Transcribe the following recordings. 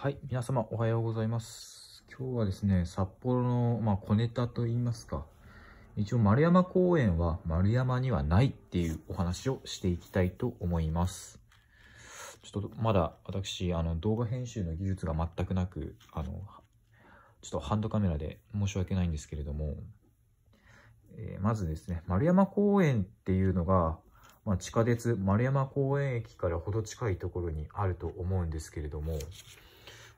はい、皆様おはようございます。今日はですね、札幌の、まあ、小ネタといいますか、一応丸山公園は丸山にはないっていうお話をしていきたいと思います。ちょっとまだ私、あの動画編集の技術が全くなく、あの、ちょっとハンドカメラで申し訳ないんですけれども、えー、まずですね、丸山公園っていうのが、まあ、地下鉄丸山公園駅からほど近いところにあると思うんですけれども、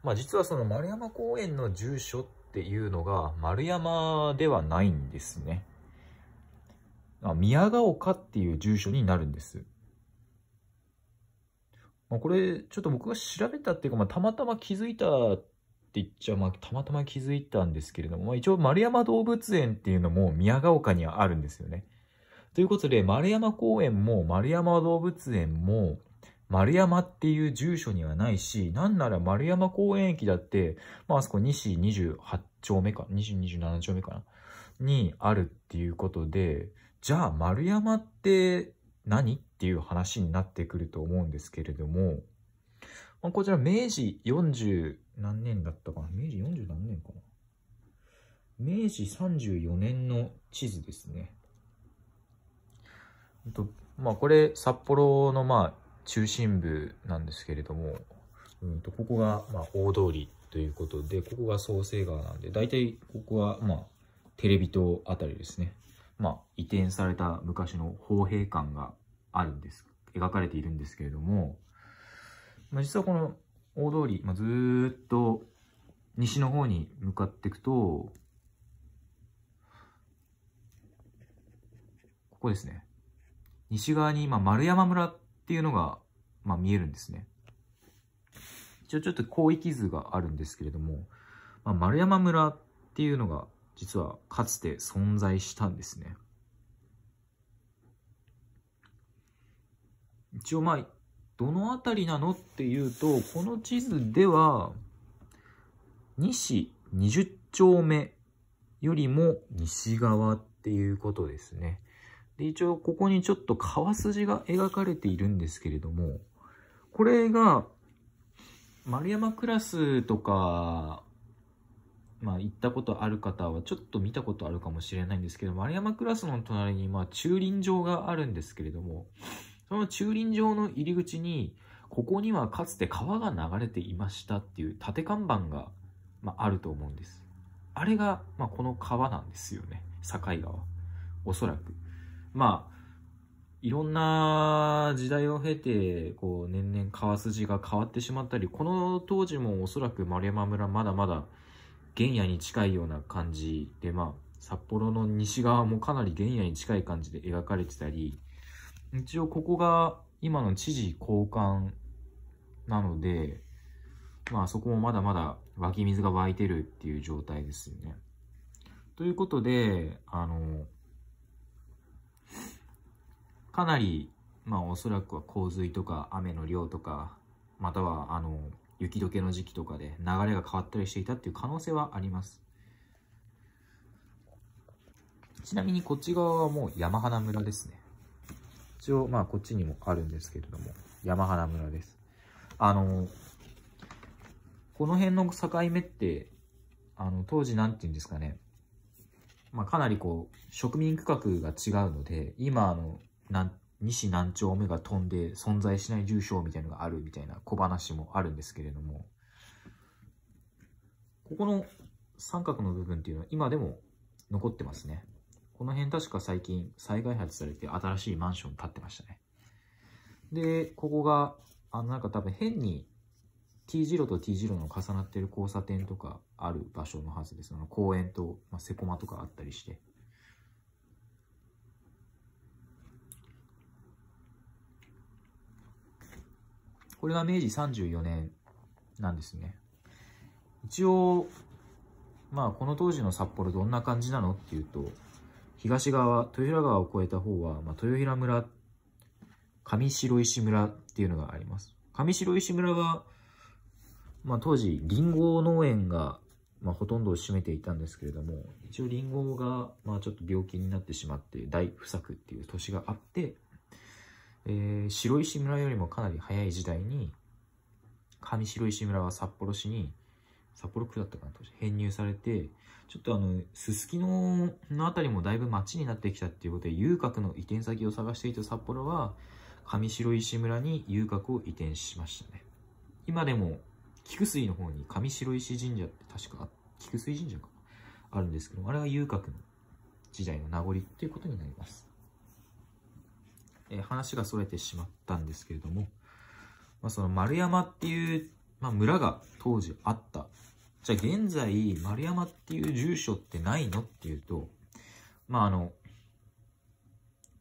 まあ、実はその丸山公園の住所っていうのが丸山ではないんですね。あ宮ヶ丘っていう住所になるんです。まあ、これ、ちょっと僕が調べたっていうか、まあ、たまたま気づいたって言っちゃ、まあ、たまたま気づいたんですけれども、まあ、一応丸山動物園っていうのも宮ヶ丘にはあるんですよね。ということで、丸山公園も丸山動物園も、丸山っていう住所にはないし、なんなら丸山公園駅だって、まあ、あそこ西28丁目か、西27丁目かな、にあるっていうことで、じゃあ丸山って何っていう話になってくると思うんですけれども、まあ、こちら明治40何年だったかな明治40何年かな明治34年の地図ですね。とまあ、これ札幌のまあ中心部なんですけれども、うんと、ここがま大通りということで、ここが創成川なんで、大体ここはまあテレビ塔あたりですね。まあ、移転された昔の砲兵館があるんです、描かれているんですけれども、まあ、実はこの大通り、まあ、ずっと西の方に向かっていくと、ここですね。西側に今、丸山村っていうのが、まあ、見えるんですね。一応ちょっと広域図があるんですけれども、まあ、丸山村っていうのが実はかつて存在したんですね。一応まあ、どの辺りなのっていうと、この地図では、西20丁目よりも西側っていうことですね。で、一応ここにちょっと川筋が描かれているんですけれども、これが、丸山クラスとか、まあ行ったことある方はちょっと見たことあるかもしれないんですけど、丸山クラスの隣にまあ駐輪場があるんですけれども、その駐輪場の入り口に、ここにはかつて川が流れていましたっていう縦看板が、まあ、あると思うんです。あれが、まあ、この川なんですよね。境川。おそらく。まあ、いろんな時代を経て、こう、年々川筋が変わってしまったり、この当時もおそらく丸山村まだまだ原野に近いような感じで、まあ、札幌の西側もかなり原野に近い感じで描かれてたり、一応ここが今の知事交換なので、まあそこもまだまだ湧き水が湧いてるっていう状態ですよね。ということで、あの、かなり、まあおそらくは洪水とか雨の量とか、またはあの、雪解けの時期とかで流れが変わったりしていたっていう可能性はあります。ちなみにこっち側はもう山花村ですね。一応、まあこっちにもあるんですけれども、山花村です。あの、この辺の境目って、あの、当時なんて言うんですかね、まあ、かなりこう、植民区画が違うので、今、あの、西何丁目が飛んで存在しない住所みたいのがあるみたいな小話もあるんですけれども、ここの三角の部分っていうのは今でも残ってますね。この辺確か最近再開発されて新しいマンション建ってましたね。で、ここが、あのなんか多分変に T 字路と T 字路の重なってる交差点とかある場所のはずです。あの公園と、まあ、セコマとかあったりして。これが明治34年なんですね。一応、まあ、この当時の札幌どんな感じなのっていうと、東側、豊平川を越えた方は、まあ、豊平村、上白石村っていうのがあります。上白石村は、まあ、当時、りんご農園が、まあ、ほとんどを占めていたんですけれども、一応りんごが、まあ、ちょっと病気になってしまって、大不作っていう年があって、えー、白石村よりもかなり早い時代に上白石村は札幌市に札幌区だったかなと編入されてちょっとあのすすきのの辺りもだいぶ町になってきたっていうことで遊郭の移転先を探していた札幌は上白石村に遊郭を移転しましたね今でも菊水の方に上白石神社って確か菊水神社かあるんですけどあれは遊郭の時代の名残っていうことになりますえー、話が逸れてしまったんですけれども、まあ、その丸山っていう、まあ、村が当時あった。じゃあ現在、丸山っていう住所ってないのっていうと、まあ、あの、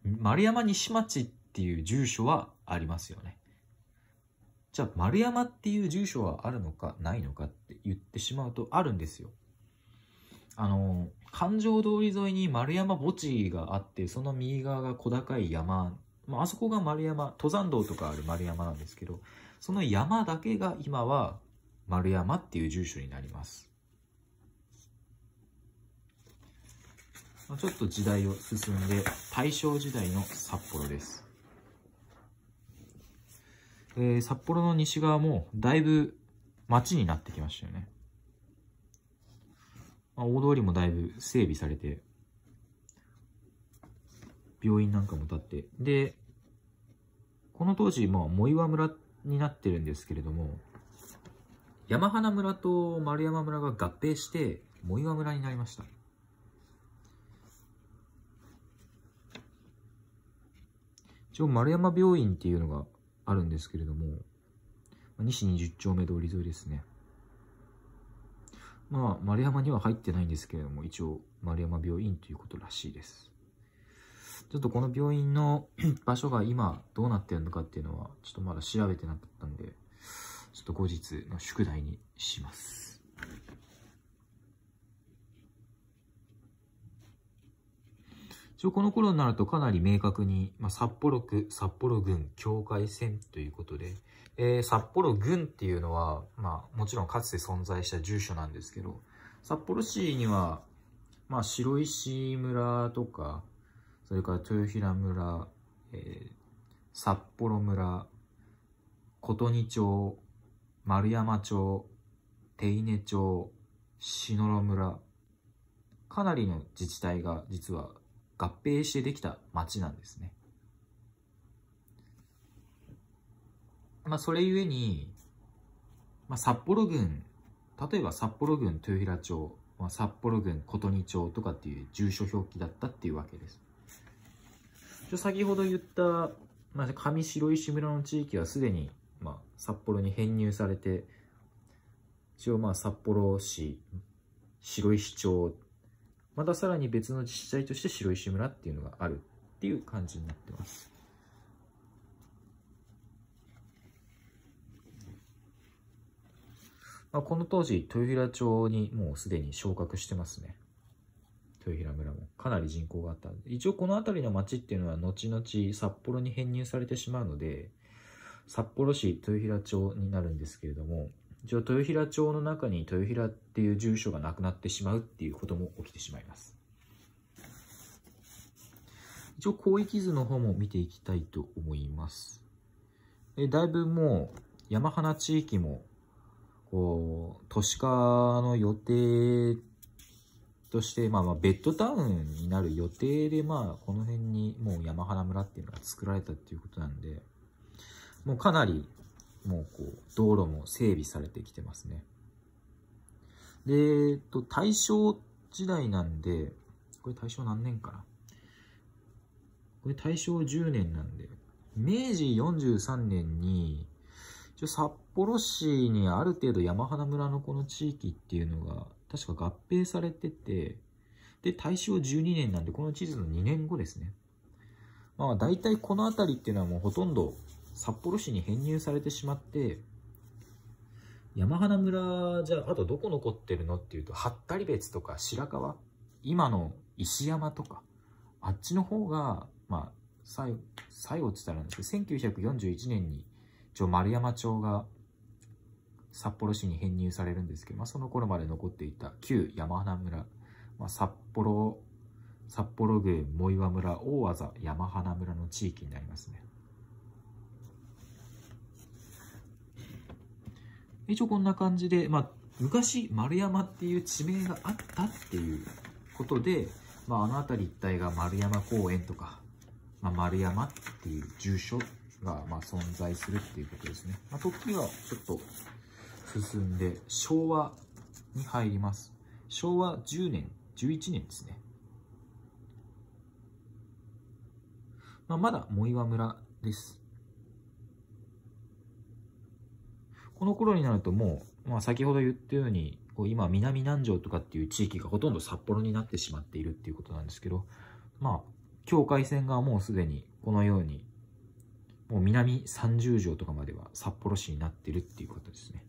丸山西町っていう住所はありますよね。じゃあ丸山っていう住所はあるのかないのかって言ってしまうとあるんですよ。あの、環状通り沿いに丸山墓地があって、その右側が小高い山まあ、あそこが丸山、登山道とかある丸山なんですけど、その山だけが今は丸山っていう住所になります。ちょっと時代を進んで、大正時代の札幌です。え札幌の西側もだいぶ街になってきましたよね。まあ、大通りもだいぶ整備されて、病院なんかも建って。で、この当時、まあ、藻岩村になってるんですけれども、山花村と丸山村が合併して、藻岩村になりました。一応、丸山病院っていうのがあるんですけれども、西20丁目通り沿いですね。まあ、丸山には入ってないんですけれども、一応、丸山病院ということらしいです。ちょっとこの病院の 場所が今どうなってるのかっていうのは、ちょっとまだ調べてなかったんで、ちょっと後日の宿題にします。一応この頃になるとかなり明確に、まあ、札幌区、札幌郡境界線ということで、えー、札幌郡っていうのは、まあ、もちろんかつて存在した住所なんですけど、札幌市には、まあ、白石村とか、それから豊平村、えー、札幌村、琴似町、丸山町、手稲町、篠野村、かなりの自治体が実は合併してできた町なんですね。まあ、それゆえに、まあ、札幌郡、例えば札幌郡豊平町、まあ、札幌郡琴似町とかっていう住所表記だったっていうわけです。先ほど言った、まあ、上白石村の地域はすでに、まあ、札幌に編入されて、一応まあ札幌市、白石町、またさらに別の自治体として白石村っていうのがあるっていう感じになってます。まあ、この当時、豊平町にもうすでに昇格してますね。豊平村もかなり人口があった一応この辺りの町っていうのは後々札幌に編入されてしまうので札幌市豊平町になるんですけれども一応豊平町の中に豊平っていう住所がなくなってしまうっていうことも起きてしまいます一応広域図の方も見ていきたいと思いますえだいぶもう山花地域もこう都市化の予定として、まあ、まあベッドタウンになる予定で、まあ、この辺にもう山原村っていうのが作られたっていうことなんで、もうかなり、もうこう、道路も整備されてきてますね。で、えっと、大正時代なんで、これ大正何年かなこれ大正10年なんで、明治43年に、札幌市にある程度山花村のこの地域っていうのが確か合併されてて、で、大正12年なんで、この地図の2年後ですね。まあ、大体この辺りっていうのはもうほとんど札幌市に編入されてしまって、山花村じゃあ、あとどこ残ってるのっていうと、八ったり別とか白川、今の石山とか、あっちの方が、まあ、最後、最後って言ったらなんですけど、1941年に、一応丸山町が札幌市に編入されるんですけど、まあ、その頃まで残っていた旧山花村、まあ、札幌、札幌郡藻岩村大和山花村の地域になりますね。一応こんな感じで、まあ、昔丸山っていう地名があったっていうことで、まあ、あの辺り一帯が丸山公園とか、まあ、丸山っていう住所がまあ存在するっていうことですね。まあ、時はちょっと進んで昭和に入ります昭和10年11年ですね、まあ、まだ藻岩村ですこの頃になるともう、まあ、先ほど言ったようにこう今南南城とかっていう地域がほとんど札幌になってしまっているっていうことなんですけどまあ境界線がもうすでにこのようにもう南三十条とかまでは札幌市になってるっていうことですね。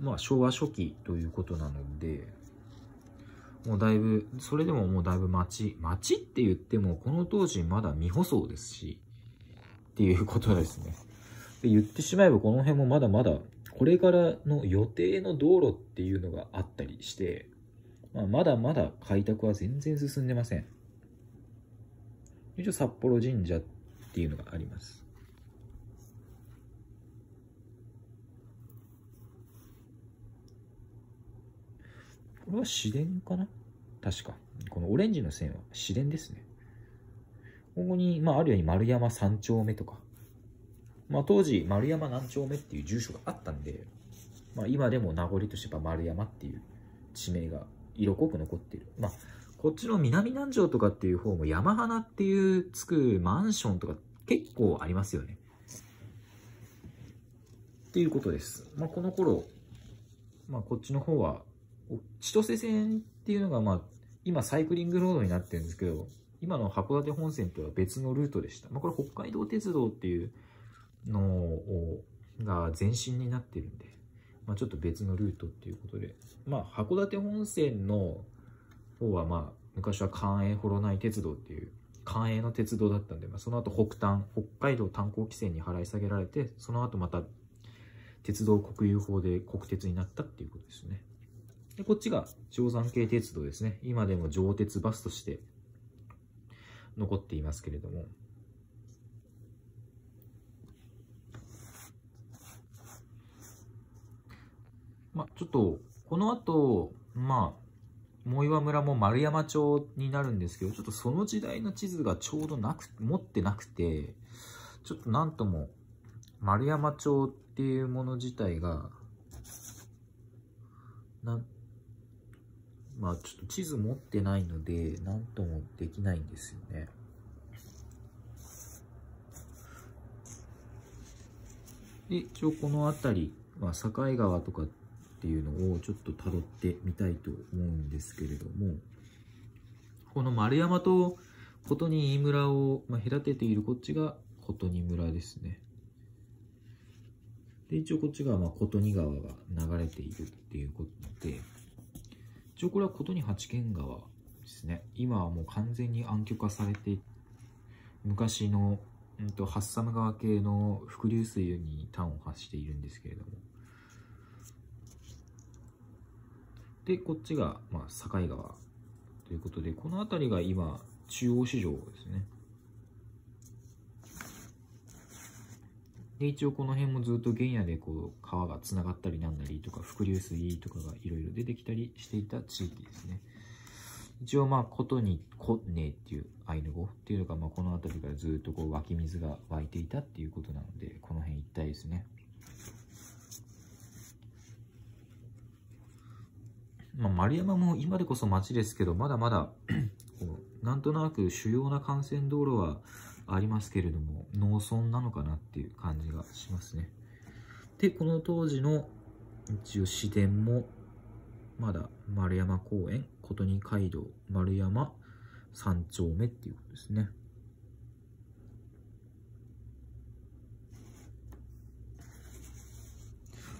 まあ、昭和初期ということなので、もうだいぶ、それでももうだいぶ町、町って言っても、この当時まだ未舗装ですし、っていうことですね。で言ってしまえばこの辺もまだまだ、これからの予定の道路っていうのがあったりして、まあ、まだまだ開拓は全然進んでません。一応札幌神社っていうのがあります。これは市電かな確か。このオレンジの線は市電ですね。ここに、まあ、あるように丸山三丁目とか、まあ、当時、丸山何丁目っていう住所があったんで、まあ、今でも名残としてやっぱ丸山っていう地名が色濃く残ってる。まあ、こっちの南南城とかっていう方も山花っていうつくマンションとか結構ありますよね。っていうことです。まあ、この頃、まあ、こっちの方は千歳線っていうのが、まあ、今サイクリングロードになってるんですけど、今の函館本線とは別のルートでした。まあ、これ北海道鉄道っていうのをが前身になってるんで、まあ、ちょっと別のルートっていうことで、まあ、函館本線の方は、まあ、昔は関営幌内鉄道っていう、関営の鉄道だったんで、まあ、その後北端、北海道炭鉱規制に払い下げられて、その後また鉄道国有法で国鉄になったっていうことですね。で、こっちが定山系鉄道ですね。今でも上鉄バスとして残っていますけれども。まあ、ちょっと、この後、まあ、藻岩村も丸山町になるんですけど、ちょっとその時代の地図がちょうどなく、持ってなくて、ちょっとなんとも、丸山町っていうもの自体が、なんまあちょっと地図持ってないので、なんともできないんですよね。で、一応この辺り、まあ、境川とかっていうのをちょっと辿ってみたいと思うんですけれども、この丸山と琴に飯村を、まあ、隔てているこっちが琴に村ですね。で、一応こっちがまあ琴に川が流れているっていうことで、一応これはことに八軒川ですね今はもう完全に暗渠化されて昔の、うんと、ハッサム川系の伏流水に端を発しているんですけれどもでこっちが、まあ、境川ということでこの辺りが今中央市場ですねで、一応この辺もずっと原野でこう川がつながったりなんなりとか、伏流水とかがいろいろ出てきたりしていた地域ですね。一応まあ、ことに、こねっていうアイヌ語っていうのが、まあ、この辺りからずっとこう湧き水が湧いていたっていうことなので、この辺一帯ですね。まあ、丸山も今でこそ町ですけど、まだまだこう、なんとなく主要な幹線道路は、ありますけれども、農村なのかなっていう感じがしますね。で、この当時の一応市電も、まだ丸山公園、琴仁街道、丸山三丁目っていうことですね。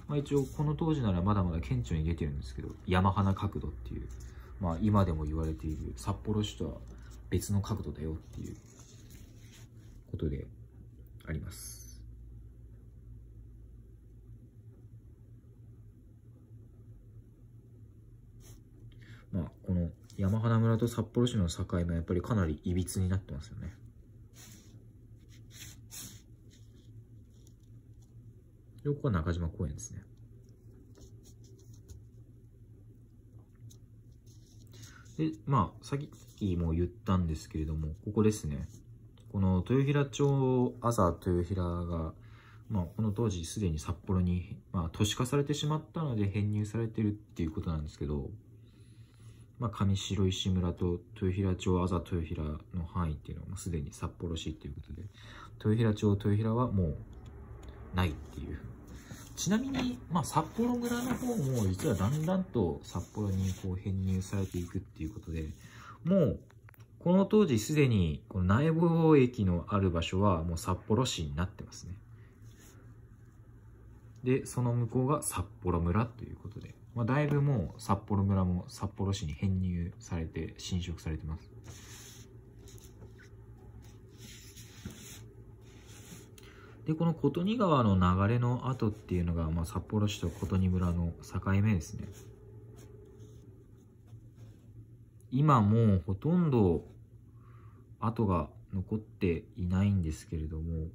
まあ、一応この当時ならまだまだ顕著に出てるんですけど山花角度っていう、まあ、今でも言われている札幌市とは別の角度だよっていうことであります。まあ、この山花村と札幌市の境目やっぱりかなりいびつになってますよね。横は中島公園ですね。で、まあ、さっきも言ったんですけれども、ここですね。この豊平町朝豊平が、まあ、この当時すでに札幌に、まあ、都市化されてしまったので編入されてるっていうことなんですけど、まあ、上白石村と豊平町朝豊平の範囲っていうのはすでに札幌市っていうことで豊平町豊平はもうないっていうちなみに、まあ、札幌村の方も実はだんだんと札幌にこう編入されていくっていうことでもうこの当時すでにこの内房駅のある場所はもう札幌市になってますね。で、その向こうが札幌村ということで、まあ、だいぶもう札幌村も札幌市に編入されて侵食されてます。で、この琴似川の流れの後っていうのが、まあ、札幌市と琴似村の境目ですね。今もうほとんど跡が残っていないんですけれども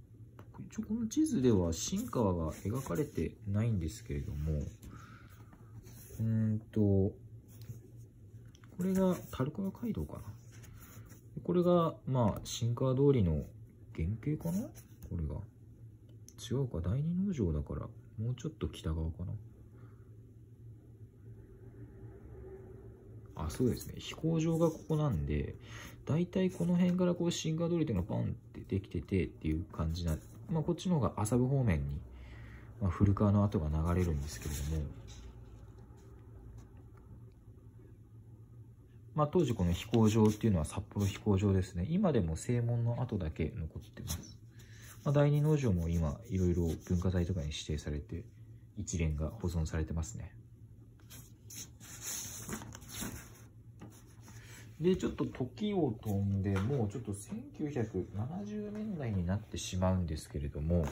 一応この地図では新川が描かれてないんですけれどもうんとこれが樽川街道かなこれがまあ新川通りの原型かなこれが違うか第二農場だからもうちょっと北側かなあ、そうですね。飛行場がここなんで、だいたいこの辺からこうシンガー通りっていうのがパンってできててっていう感じな、まあこっちの方が麻布方面に、まあ、古川の跡が流れるんですけれども、まあ、当時この飛行場っていうのは札幌飛行場ですね。今でも正門の跡だけ残ってます。まあ、第二農場も今いろいろ文化財とかに指定されて一連が保存されてますね。で、ちょっと時を飛んで、もうちょっと1970年代になってしまうんですけれども、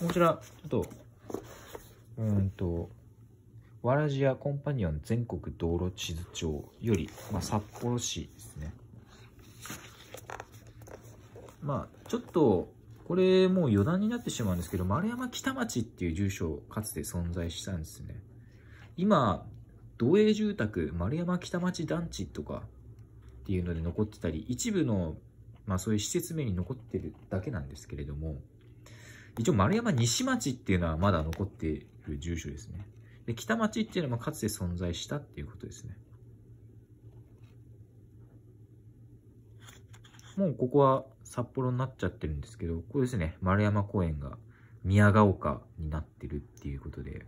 こちら、ちょっと、うんと、わらじやコンパニオン全国道路地図帳より、まあ、札幌市ですね。まあ、ちょっと、これもう余談になってしまうんですけど、丸山北町っていう住所かつて存在したんですね。今、都営住宅丸山北町団地とかっていうので残ってたり、一部の、まあそういう施設名に残ってるだけなんですけれども、一応丸山西町っていうのはまだ残っている住所ですね。で、北町っていうのもかつて存在したっていうことですね。もうここは札幌になっちゃってるんですけど、ここですね、丸山公園が宮ヶ丘になってるっていうことで、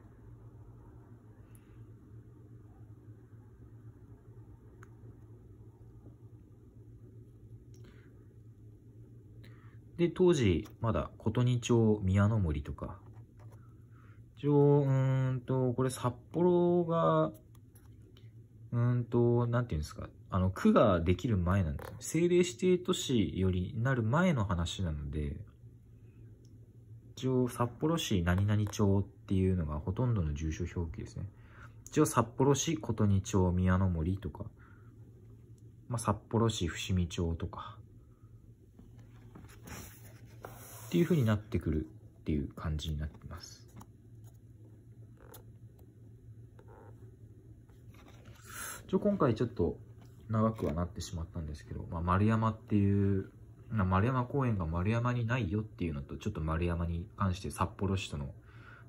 で、当時、まだ琴似町、宮の森とか、一応、うーんと、これ札幌が、うんと、なんていうんですか、あの、区ができる前なんですよ。政令指定都市よりなる前の話なので、一応、札幌市何々町っていうのがほとんどの住所表記ですね。一応、札幌市琴似町宮の森とか、まあ、札幌市伏見町とか、っていう風になってくるっていう感じになってます。ちょ、今回ちょっと長くはなってしまったんですけど、まあ、丸山っていう、丸山公園が丸山にないよっていうのと、ちょっと丸山に関して札幌市との、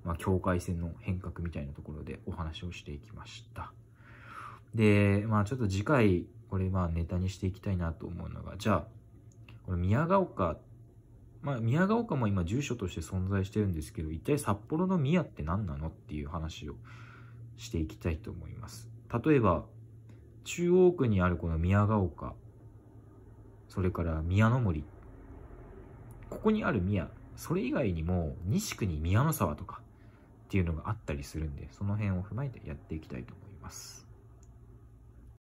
まあ、境界線の変革みたいなところでお話をしていきました。で、まあちょっと次回、これまあネタにしていきたいなと思うのが、じゃあ、これ宮ヶ丘っまあ、宮ヶ丘も今住所として存在してるんですけど、一体札幌の宮って何なのっていう話をしていきたいと思います。例えば、中央区にあるこの宮ヶ丘、それから宮の森、ここにある宮、それ以外にも西区に宮の沢とかっていうのがあったりするんで、その辺を踏まえてやっていきたいと思います。